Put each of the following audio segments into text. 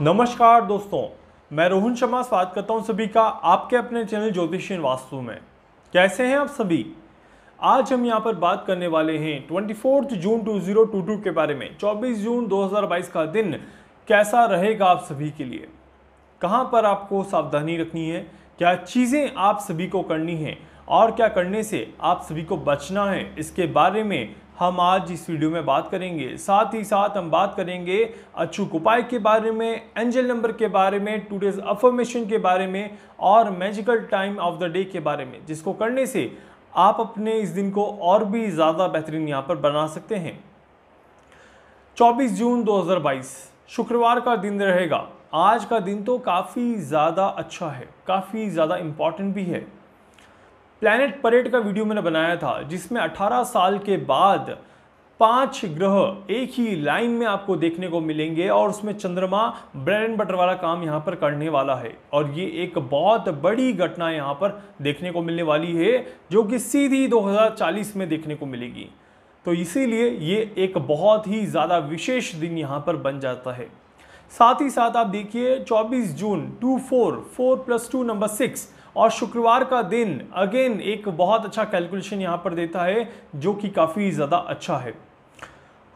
नमस्कार दोस्तों मैं रोहन शर्मा स्वागत करता हूं सभी का आपके अपने चैनल ज्योतिषीय वास्तु में कैसे हैं आप सभी आज हम यहां पर बात करने वाले हैं ट्वेंटी जून 2022 के बारे में 24 जून 2022 का दिन कैसा रहेगा आप सभी के लिए कहां पर आपको सावधानी रखनी है क्या चीज़ें आप सभी को करनी है और क्या करने से आप सभी को बचना है इसके बारे में हम आज इस वीडियो में बात करेंगे साथ ही साथ हम बात करेंगे अचूक उपाय के बारे में एंजल नंबर के बारे में टूडेज अफॉर्मेशन के बारे में और magical time of the day के बारे में जिसको करने से आप अपने इस दिन को और भी ज़्यादा बेहतरीन यहाँ पर बना सकते हैं 24 जून 2022 शुक्रवार का दिन रहेगा आज का दिन तो काफ़ी ज़्यादा अच्छा है काफ़ी ज़्यादा इम्पॉर्टेंट भी है प्लैनेट परेड का वीडियो मैंने बनाया था जिसमें 18 साल के बाद पांच ग्रह एक ही लाइन में आपको देखने को मिलेंगे और उसमें चंद्रमा ब्रेड एंड बटर वाला काम यहाँ पर करने वाला है और ये एक बहुत बड़ी घटना यहाँ पर देखने को मिलने वाली है जो कि सीधी 2040 में देखने को मिलेगी तो इसीलिए ये एक बहुत ही ज़्यादा विशेष दिन यहाँ पर बन जाता है साथ ही साथ आप देखिए 24 June 24 4 plus two number six और शुक्रवार का दिन अगेन एक बहुत अच्छा कैलकुलेशन यहाँ पर देता है जो कि काफ़ी ज़्यादा अच्छा है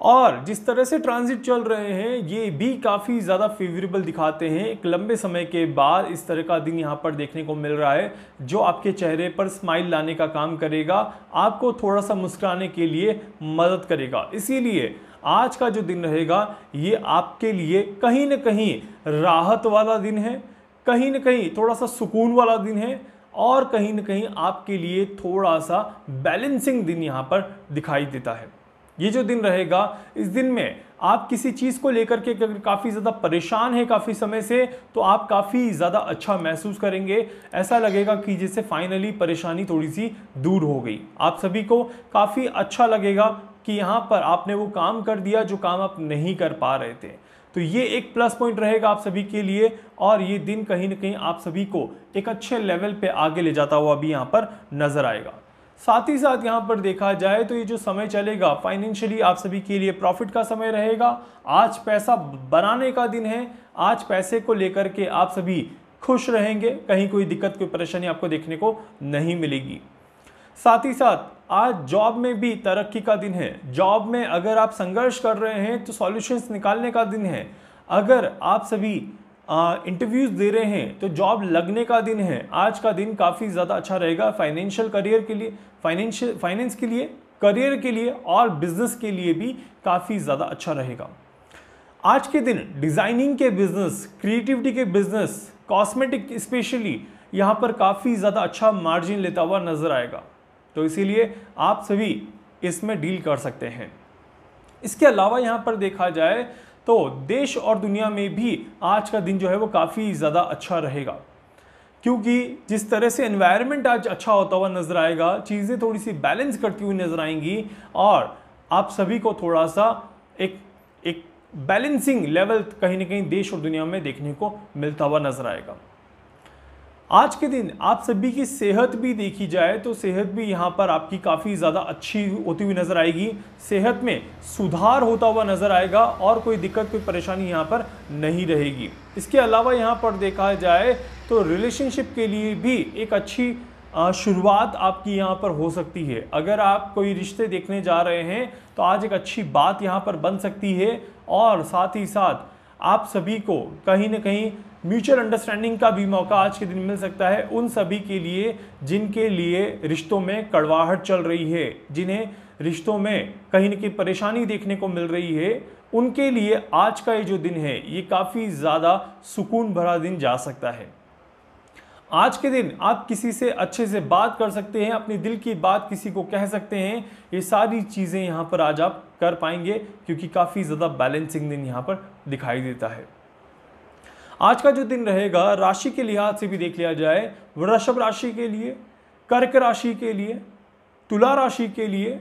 और जिस तरह से ट्रांजिट चल रहे हैं ये भी काफ़ी ज़्यादा फेवरेबल दिखाते हैं एक लंबे समय के बाद इस तरह का दिन यहाँ पर देखने को मिल रहा है जो आपके चेहरे पर स्माइल लाने का काम करेगा आपको थोड़ा सा मुस्कुराने के लिए मदद करेगा इसीलिए आज का जो दिन रहेगा ये आपके लिए कहीं ना कहीं राहत वाला दिन है कहीं ना कहीं थोड़ा सा सुकून वाला दिन है और कहीं ना कहीं आपके लिए थोड़ा सा बैलेंसिंग दिन यहाँ पर दिखाई देता है ये जो दिन रहेगा इस दिन में आप किसी चीज़ को लेकर के अगर काफ़ी ज़्यादा परेशान है काफ़ी समय से तो आप काफ़ी ज़्यादा अच्छा महसूस करेंगे ऐसा लगेगा कि जैसे फाइनली परेशानी थोड़ी सी दूर हो गई आप सभी को काफ़ी अच्छा लगेगा कि यहाँ पर आपने वो काम कर दिया जो काम आप नहीं कर पा रहे थे तो ये एक प्लस पॉइंट रहेगा आप सभी के लिए और ये दिन कहीं ना कहीं आप सभी को एक अच्छे लेवल पे आगे ले जाता हुआ भी यहाँ पर नजर आएगा साथ ही साथ यहाँ पर देखा जाए तो ये जो समय चलेगा फाइनेंशियली आप सभी के लिए प्रॉफिट का समय रहेगा आज पैसा बनाने का दिन है आज पैसे को लेकर के आप सभी खुश रहेंगे कहीं कोई दिक्कत कोई परेशानी आपको देखने को नहीं मिलेगी साथ ही साथ आज जॉब में भी तरक्की का दिन है जॉब में अगर आप संघर्ष कर रहे हैं तो सॉल्यूशंस निकालने का दिन है अगर आप सभी इंटरव्यूज़ दे रहे हैं तो जॉब लगने का दिन है आज का दिन काफ़ी ज़्यादा अच्छा रहेगा फाइनेंशियल करियर के लिए फाइनेंशियल फाइनेंस के लिए करियर के लिए और बिजनेस के लिए भी काफ़ी ज़्यादा अच्छा रहेगा आज के दिन डिज़ाइनिंग के बिजनेस क्रिएटिविटी के बिजनेस कॉस्मेटिक स्पेशली यहाँ पर काफ़ी ज़्यादा अच्छा मार्जिन लेता हुआ नज़र आएगा तो इसीलिए आप सभी इसमें डील कर सकते हैं इसके अलावा यहाँ पर देखा जाए तो देश और दुनिया में भी आज का दिन जो है वो काफ़ी ज़्यादा अच्छा रहेगा क्योंकि जिस तरह से एनवायरनमेंट आज अच्छा होता हुआ नज़र आएगा चीज़ें थोड़ी सी बैलेंस करती हुई नज़र आएंगी और आप सभी को थोड़ा सा एक एक बैलेंसिंग लेवल कहीं ना कहीं देश और दुनिया में देखने को मिलता हुआ नज़र आएगा आज के दिन आप सभी की सेहत भी देखी जाए तो सेहत भी यहाँ पर आपकी काफ़ी ज़्यादा अच्छी होती हुई नज़र आएगी सेहत में सुधार होता हुआ नज़र आएगा और कोई दिक्कत कोई परेशानी यहाँ पर नहीं रहेगी इसके अलावा यहाँ पर देखा जाए तो रिलेशनशिप के लिए भी एक अच्छी शुरुआत आपकी यहाँ पर हो सकती है अगर आप कोई रिश्ते देखने जा रहे हैं तो आज एक अच्छी बात यहाँ पर बन सकती है और साथ ही साथ आप सभी को कहीं ना कहीं म्यूचुअल अंडरस्टैंडिंग का भी मौका आज के दिन मिल सकता है उन सभी के लिए जिनके लिए रिश्तों में कड़वाहट चल रही है जिन्हें रिश्तों में कहीं ना कहीं परेशानी देखने को मिल रही है उनके लिए आज का ये जो दिन है ये काफ़ी ज़्यादा सुकून भरा दिन जा सकता है आज के दिन आप किसी से अच्छे से बात कर सकते हैं अपने दिल की बात किसी को कह सकते हैं ये सारी चीज़ें यहाँ पर आज आप कर पाएंगे क्योंकि काफ़ी ज़्यादा बैलेंसिंग दिन यहाँ पर दिखाई देता है आज का जो दिन रहेगा राशि के लिहाज से भी देख लिया जाए वृषभ राशि के लिए कर्क राशि के लिए तुला राशि के लिए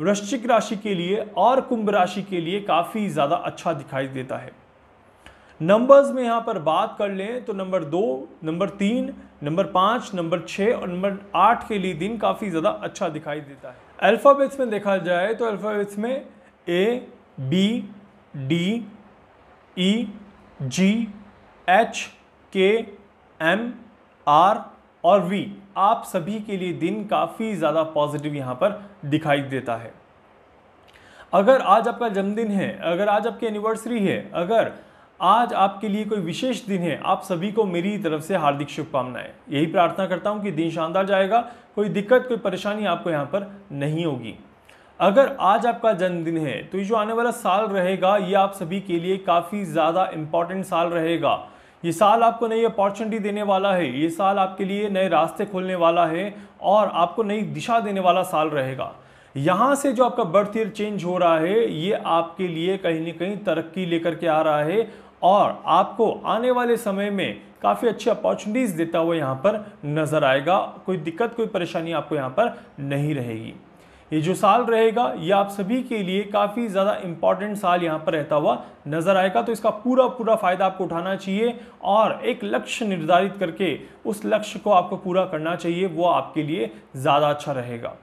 वृश्चिक राशि के लिए और कुंभ राशि के लिए काफ़ी ज़्यादा अच्छा दिखाई देता है नंबर्स में यहाँ पर बात कर लें तो नंबर दो नंबर तीन नंबर पाँच नंबर छः और नंबर आठ के लिए दिन काफ़ी ज़्यादा अच्छा दिखाई देता है अल्फ़ाबेट्स में देखा जाए तो अल्फ़ाबेट्स में A B D E G H K M R और वी आप सभी के लिए दिन काफ़ी ज़्यादा पॉजिटिव यहाँ पर दिखाई देता है अगर आज आपका जन्मदिन है अगर आज आपकी एनिवर्सरी है अगर आज आपके लिए कोई विशेष दिन है आप सभी को मेरी तरफ से हार्दिक शुभकामनाएं यही प्रार्थना करता हूं कि दिन शानदार जाएगा कोई दिक्कत कोई परेशानी आपको यहाँ पर नहीं होगी अगर आज आपका जन्मदिन है तो ये जो आने वाला साल रहेगा ये आप सभी के लिए काफ़ी ज़्यादा इम्पॉर्टेंट साल रहेगा ये साल आपको नई अपॉर्चुनिटी देने वाला है ये साल आपके लिए नए रास्ते खोलने वाला है और आपको नई दिशा देने वाला साल रहेगा यहाँ से जो आपका बर्थ ईयर चेंज हो रहा है ये आपके लिए कहीं ना कहीं तरक्की लेकर के आ रहा है और आपको आने वाले समय में काफ़ी अच्छी अपॉर्चुनिटीज़ देता हुआ यहाँ पर नज़र आएगा कोई दिक्कत कोई परेशानी आपको यहाँ पर नहीं रहेगी ये जो साल रहेगा ये आप सभी के लिए काफ़ी ज़्यादा इम्पॉर्टेंट साल यहाँ पर रहता हुआ नज़र आएगा तो इसका पूरा पूरा फ़ायदा आपको उठाना चाहिए और एक लक्ष्य निर्धारित करके उस लक्ष्य को आपको पूरा करना चाहिए वो आपके लिए ज़्यादा अच्छा रहेगा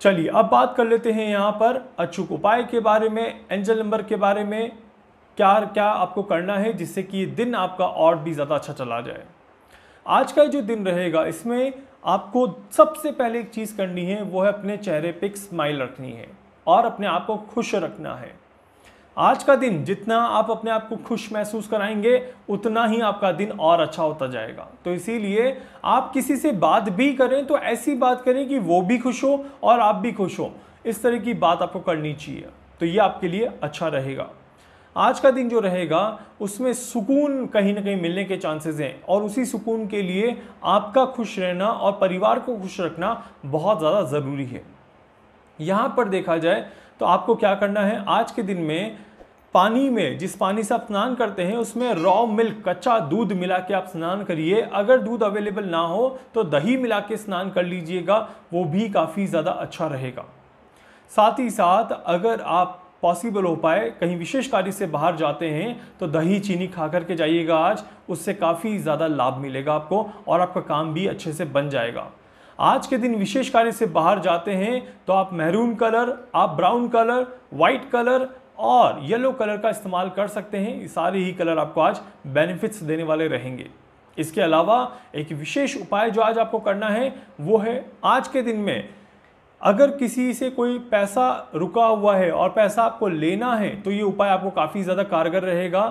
चलिए अब बात कर लेते हैं यहाँ पर अचूक उपाय के बारे में एंजल नंबर के बारे में क्या क्या आपको करना है जिससे कि दिन आपका और भी ज़्यादा अच्छा चला जाए आज का जो दिन रहेगा इसमें आपको सबसे पहले एक चीज़ करनी है वो है अपने चेहरे पे एक स्माइल रखनी है और अपने आप को खुश रखना है आज का दिन जितना आप अपने आप को खुश महसूस कराएंगे उतना ही आपका दिन और अच्छा होता जाएगा तो इसीलिए आप किसी से बात भी करें तो ऐसी बात करें कि वो भी खुश हो और आप भी खुश हो इस तरह की बात आपको करनी चाहिए तो ये आपके लिए अच्छा रहेगा आज का दिन जो रहेगा उसमें सुकून कहीं ना कहीं मिलने के चांसेस हैं और उसी सुकून के लिए आपका खुश रहना और परिवार को खुश रखना बहुत ज़्यादा ज़रूरी है यहाँ पर देखा जाए तो आपको क्या करना है आज के दिन में पानी में जिस पानी से आप स्नान करते हैं उसमें रॉ मिल्क कच्चा दूध मिला के आप स्नान करिए अगर दूध अवेलेबल ना हो तो दही मिला के स्नान कर लीजिएगा वो भी काफ़ी ज़्यादा अच्छा रहेगा साथ ही साथ अगर आप पॉसिबल हो पाए कहीं विशेष कार्य से बाहर जाते हैं तो दही चीनी खा करके जाइएगा आज उससे काफ़ी ज़्यादा लाभ मिलेगा आपको और आपका काम भी अच्छे से बन जाएगा आज के दिन विशेष कार्य से बाहर जाते हैं तो आप मेहरून कलर आप ब्राउन कलर वाइट कलर और येलो कलर का इस्तेमाल कर सकते हैं सारे ही कलर आपको आज बेनिफिट्स देने वाले रहेंगे इसके अलावा एक विशेष उपाय जो आज आपको करना है वो है आज के दिन में अगर किसी से कोई पैसा रुका हुआ है और पैसा आपको लेना है तो ये उपाय आपको काफ़ी ज़्यादा कारगर रहेगा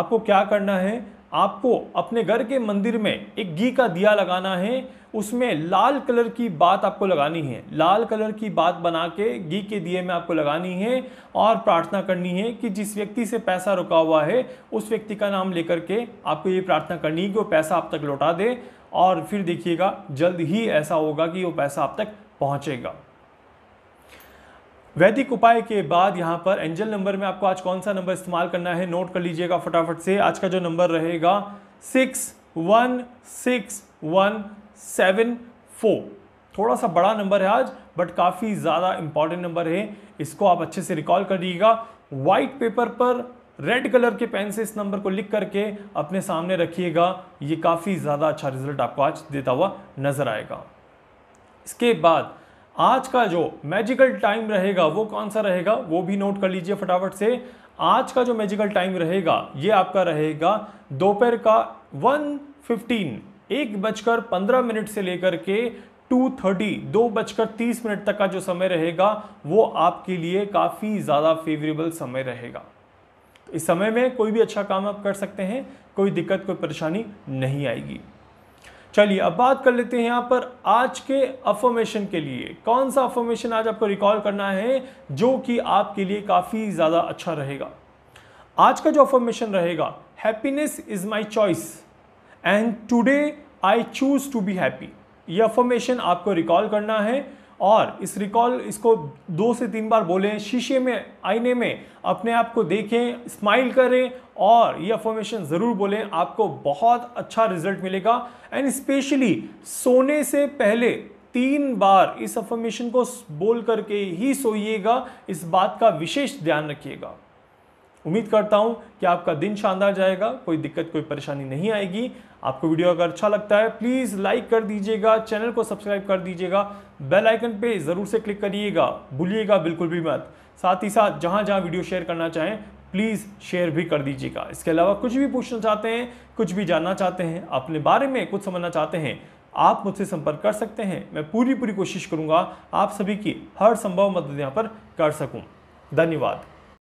आपको क्या करना है आपको अपने घर के मंदिर में एक घी का दिया लगाना है उसमें लाल कलर की बात आपको लगानी है लाल कलर की बात बना के घी के दिए में आपको लगानी है और प्रार्थना करनी है कि जिस व्यक्ति से पैसा रुका हुआ है उस व्यक्ति का नाम लेकर के आपको ये प्रार्थना करनी है कि वो पैसा आप तक लौटा दे और फिर देखिएगा जल्द ही ऐसा होगा कि वो पैसा आप तक पहुँचेगा वैदिक उपाय के बाद यहाँ पर एंजल नंबर में आपको आज कौन सा नंबर इस्तेमाल करना है नोट कर लीजिएगा फटाफट से आज का जो नंबर रहेगा six one six one seven four थोड़ा सा बड़ा नंबर है आज बट काफ़ी ज़्यादा इंपॉर्टेंट नंबर है इसको आप अच्छे से रिकॉल करिएगा वाइट पेपर पर रेड कलर के पेन से इस नंबर को लिख करके अपने सामने रखिएगा ये काफ़ी ज़्यादा अच्छा रिजल्ट आपको आज देता हुआ नज़र आएगा इसके बाद आज का जो मैजिकल टाइम रहेगा वो कौन सा रहेगा वो भी नोट कर लीजिए फटाफट से आज का जो मैजिकल टाइम रहेगा ये आपका रहेगा दोपहर का वन फिफ्टीन एक बजकर पंद्रह मिनट से लेकर के टू थर्टी दो बजकर तीस मिनट तक का जो समय रहेगा वो आपके लिए काफ़ी ज़्यादा फेवरेबल समय रहेगा इस समय में कोई भी अच्छा काम आप कर सकते हैं कोई दिक्कत कोई परेशानी नहीं आएगी चलिए अब बात कर लेते हैं यहाँ पर आज के अफॉर्मेशन के लिए कौन सा अफॉर्मेशन आज आपको रिकॉल करना है जो कि आपके लिए काफ़ी ज़्यादा अच्छा रहेगा आज का जो अफॉर्मेशन रहेगा happiness is my choice and today I choose to be happy ये अफॉर्मेशन आपको रिकॉल करना है और इस रिकॉल इसको दो से तीन बार बोलें शीशे में आईने में अपने आप को देखें स्माइल करें और ये अफॉर्मेशन ज़रूर बोलें आपको बहुत अच्छा रिजल्ट मिलेगा एंड स्पेशली सोने से पहले तीन बार इस अफॉर्मेशन को बोल करके ही सोइएगा इस बात का विशेष ध्यान रखिएगा उम्मीद करता हूँ कि आपका दिन शानदार जाएगा कोई दिक्कत कोई परेशानी नहीं आएगी आपको वीडियो अगर अच्छा लगता है प्लीज़ लाइक कर दीजिएगा चैनल को सब्सक्राइब कर दीजिएगा बेल आइकन पे ज़रूर से क्लिक करिएगा भूलिएगा बिल्कुल भी मत साथ ही साथ जहाँ जहाँ वीडियो शेयर करना चाहें प्लीज़ शेयर भी कर दीजिएगा इसके अलावा कुछ भी पूछना चाहते हैं कुछ भी जानना चाहते हैं अपने बारे में कुछ समझना चाहते हैं आप मुझसे संपर्क कर सकते हैं मैं पूरी पूरी कोशिश करूंगा आप सभी की हर संभव मदद यहाँ पर कर सकूं धन्यवाद